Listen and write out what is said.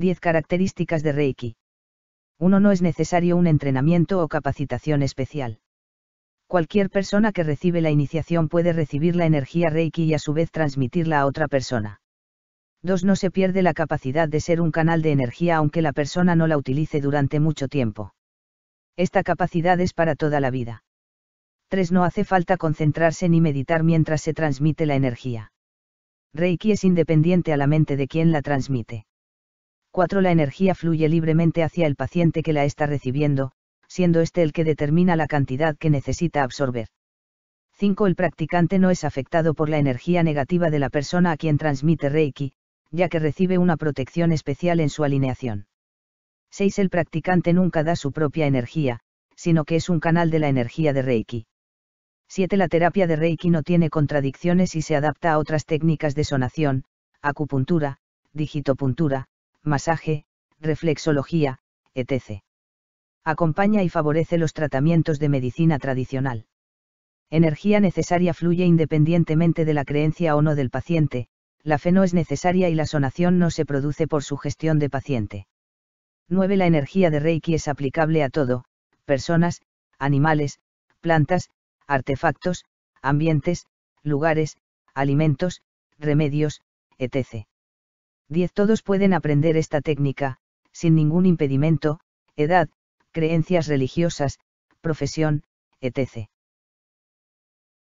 10 características de Reiki. 1. No es necesario un entrenamiento o capacitación especial. Cualquier persona que recibe la iniciación puede recibir la energía Reiki y a su vez transmitirla a otra persona. 2. No se pierde la capacidad de ser un canal de energía aunque la persona no la utilice durante mucho tiempo. Esta capacidad es para toda la vida. 3. No hace falta concentrarse ni meditar mientras se transmite la energía. Reiki es independiente a la mente de quien la transmite. 4. La energía fluye libremente hacia el paciente que la está recibiendo, siendo este el que determina la cantidad que necesita absorber. 5. El practicante no es afectado por la energía negativa de la persona a quien transmite Reiki, ya que recibe una protección especial en su alineación. 6. El practicante nunca da su propia energía, sino que es un canal de la energía de Reiki. 7. La terapia de Reiki no tiene contradicciones y se adapta a otras técnicas de sonación, acupuntura, digitopuntura, masaje, reflexología, etc. Acompaña y favorece los tratamientos de medicina tradicional. Energía necesaria fluye independientemente de la creencia o no del paciente, la fe no es necesaria y la sonación no se produce por su gestión de paciente. 9. La energía de Reiki es aplicable a todo, personas, animales, plantas, artefactos, ambientes, lugares, alimentos, remedios, etc. 10. Todos pueden aprender esta técnica, sin ningún impedimento, edad, creencias religiosas, profesión, etc.